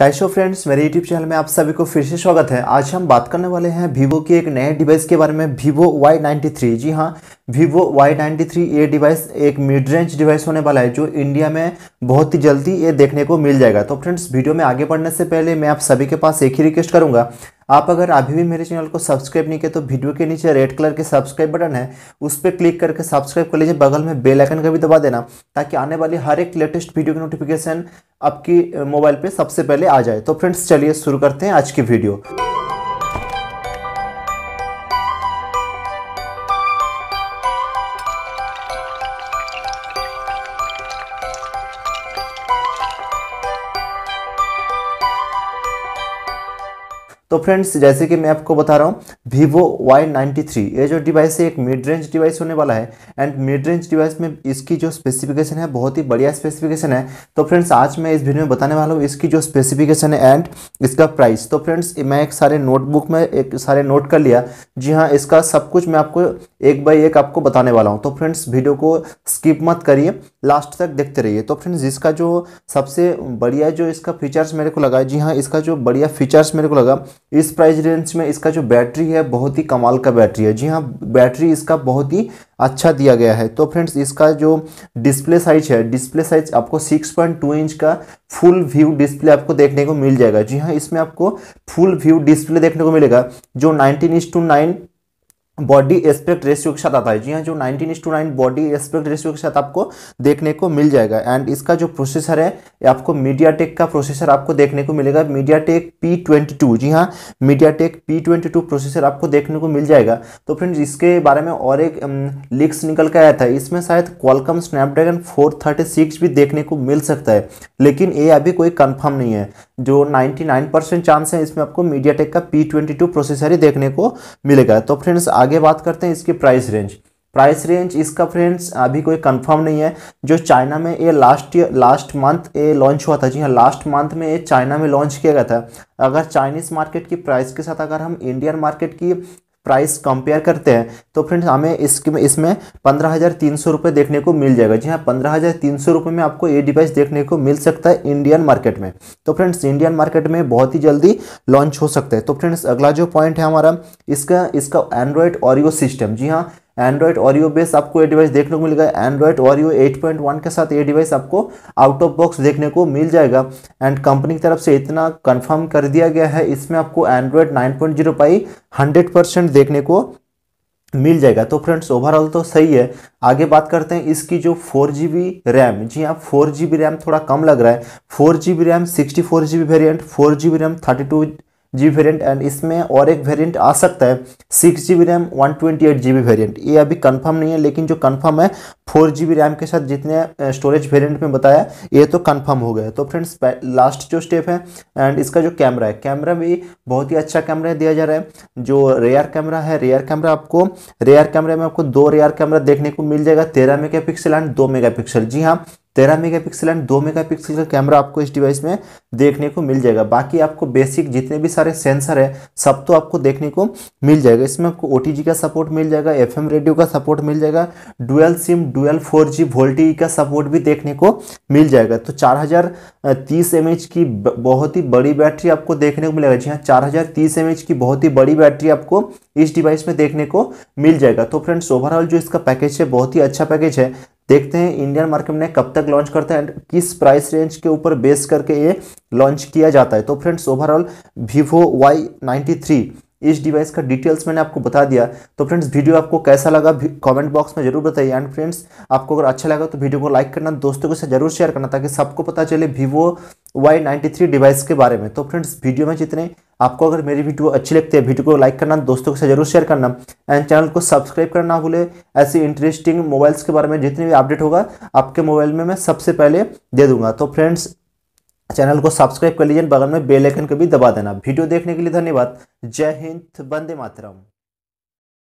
cashew friends मेरे YouTube channel में आप सभी को फिर से स्वागत है आज हम बात करने वाले हैं वीवो के एक नए डिवाइस के बारे में वीवो Y93 जी हाँ वीवो Y93 ये डिवाइस एक मिड रेंज डिवाइस होने वाला है जो इंडिया में बहुत ही जल्दी ये देखने को मिल जाएगा तो फ्रेंड्स वीडियो में आगे बढ़ने से पहले मैं आप सभी के पास एक ही रिक्वेस्ट करूँगा आप अगर अभी भी मेरे चैनल को सब्सक्राइब नहीं किया तो वीडियो के नीचे रेड कलर के सब्सक्राइब बटन है उस पर क्लिक करके सब्सक्राइब कर लीजिए बगल में बेल आइकन का भी दबा देना ताकि आने वाली हर एक लेटेस्ट वीडियो की नोटिफिकेशन आपकी मोबाइल पर सबसे पहले आ जाए तो फ्रेंड्स चलिए शुरू करते हैं आज की वीडियो तो फ्रेंड्स जैसे कि मैं आपको बता रहा हूँ वीवो वाई नाइन्टी थ्री ये जो डिवाइस है एक मिड रेंज डिवाइस होने वाला है एंड मिड रेंज डिवाइस में इसकी जो स्पेसिफिकेशन है बहुत ही बढ़िया स्पेसिफिकेशन है तो फ्रेंड्स आज मैं इस वीडियो में बताने वाला हूँ इसकी जो स्पेसिफिकेशन है एंड इसका प्राइस तो फ्रेंड्स मैं एक सारे नोटबुक में एक सारे नोट कर लिया जी हाँ इसका सब कुछ मैं आपको एक बाई एक आपको बताने वाला हूँ तो फ्रेंड्स वीडियो को स्किप मत करिए लास्ट तक देखते रहिए तो फ्रेंड्स इसका जो सबसे बढ़िया जो इसका फीचर्स मेरे को लगा जी हाँ इसका जो बढ़िया फीचर्स मेरे को लगा इस प्राइस रेंज में इसका जो बैटरी है बहुत ही कमाल का बैटरी है जी हाँ बैटरी इसका बहुत ही अच्छा दिया गया है तो फ्रेंड्स इसका जो डिस्प्ले साइज है डिस्प्ले साइज आपको 6.2 इंच का फुल व्यू डिस्प्ले आपको देखने को मिल जाएगा जी हाँ इसमें आपको फुल व्यू डिस्प्ले देखने को मिलेगा जो nineteen inch to nine body aspect ratio के साथ आता है जी हाँ जो nineteen is to nine body aspect ratio के साथ आपको देखने को मिल जाएगा एंड इसका जो प्रोसेसर है आपको मीडिया टेक का प्रोसेसर आपको देखने को मिलेगा MediaTek P twenty two जी हाँ MediaTek P twenty two processor आपको देखने को मिल जाएगा तो फ्रेंड इसके बारे में और एक लिक्स निकल के आया था इसमें शायद Qualcomm Snapdragon four thirty six भी देखने को मिल सकता है लेकिन ये अभी कोई कन्फर्म नहीं है जो नाइन्टी नाइन परसेंट चांस है इसमें आपको मीडिया टेक का पी ट्वेंटी टू प्रोसेसर ही देखने को मिलेगा तो फ्रेंड्स आगे आगे बात करते हैं इसकी प्राइस रेंज प्राइस रेंज इसका फ्रेंड्स अभी कोई कंफर्म नहीं है जो चाइना में ये लास्ट ईयर लास्ट मंथ ये लॉन्च हुआ था जी हाँ लास्ट मंथ में ये चाइना में लॉन्च किया गया था अगर चाइनीज़ मार्केट की प्राइस के साथ अगर हम इंडियन मार्केट की प्राइस कंपेयर करते हैं तो फ्रेंड्स हमें इसके इसमें पंद्रह हज़ार तीन सौ रुपये देखने को मिल जाएगा जी हाँ पंद्रह हज़ार तीन सौ रुपये में आपको ये डिवाइस देखने को मिल सकता है इंडियन मार्केट में तो फ्रेंड्स इंडियन मार्केट में बहुत ही जल्दी लॉन्च हो सकता है तो फ्रेंड्स अगला जो पॉइंट है हमारा इसका इसका एंड्रॉयड ऑरियो सिस्टम जी हाँ एंड्रॉयड ऑरियो बेस आपको ये डिवाइस देखने को मिलेगा एंड्रॉयड ऑरियो 8.1 के साथ ये डिवाइस आपको आउट ऑफ बॉक्स देखने को मिल जाएगा एंड कंपनी की तरफ से इतना कंफर्म कर दिया गया है इसमें आपको Android 9.0 point zero pie hundred देखने को मिल जाएगा तो फ्रेंड्स ओवरऑल तो सही है आगे बात करते हैं इसकी जो फोर जी बी रैम जी हाँ फोर जी बी रैम थोड़ा कम लग रहा है four G B RAM sixty four G B variant four G B RAM thirty two G variant and इसमें और एक वेरियंट आ सकता है six G B RAM one twenty eight G B variant ये अभी कंफर्म नहीं है लेकिन जो कंफर्म है फोर जी बी रैम के साथ जितने स्टोरेज वेरियंट में बताया ये तो कंफर्म हो गया तो फ्रेंड्स लास्ट जो स्टेप है एंड इसका जो कैमरा है कैमरा भी बहुत ही अच्छा कैमरा दिया जा रहा है जो रेयर कैमरा है रेयर कैमरा आपको रेयर कैमरे में आपको दो रेयर कैमरा देखने को मिल जाएगा तेरह मेगा पिक्सल एंड दो मेगा पिक्सल जी हाँ तेरह मेगापिक्सल एंड दो मेगापिक्सल का कैमरा आपको इस डिवाइस में देखने को मिल जाएगा बाकी आपको बेसिक जितने भी सारे सेंसर है सब तो आपको देखने को मिल जाएगा इसमें आपको ओ का सपोर्ट मिल जाएगा एफ रेडियो का सपोर्ट मिल जाएगा dual SIM dual four G का सपोर्ट भी देखने को मिल जाएगा तो चार हज़ार की बहुत ही बड़ी बैटरी आपको देखने को मिलेगा जी हाँ चार हज़ार की बहुत ही बड़ी बैटरी आपको इस डिवाइस में देखने को मिल जाएगा तो फ्रेंड्स ओवरऑल जो इसका पैकेज है बहुत ही अच्छा पैकेज है देखते हैं इंडियन मार्केट में कब तक लॉन्च करता है एंड किस प्राइस रेंज के ऊपर बेस करके ये लॉन्च किया जाता है तो friends overall Vivo Y ninety three इस डिवाइस का डिटेल्स मैंने आपको बता दिया तो फ्रेंड्स वीडियो आपको कैसा लगा कमेंट बॉक्स में जरूर बताइए एंड फ्रेंड्स आपको अगर अच्छा लगा तो वीडियो को लाइक करना दोस्तों के साथ जरूर शेयर करना ताकि सबको पता चले Vivo Y ninety three device के बारे में तो फ्रेंड्स वीडियो में जितने आपको अगर मेरी वीडियो अच्छी लगती है वीडियो को लाइक करना दोस्तों के साथ जरूर शेयर करना एंड चैनल को सब्सक्राइब करना ना भूले ऐसे इंटरेस्टिंग मोबाइल्स के बारे में जितने भी अपडेट होगा आपके मोबाइल में मैं सबसे पहले दे दूंगा तो फ्रेंड्स चैनल को सब्सक्राइब कर लीजिए बगल में बेल आइकन को भी दबा देना वीडियो देखने के लिए धन्यवाद जय हिंद वंदे मातरम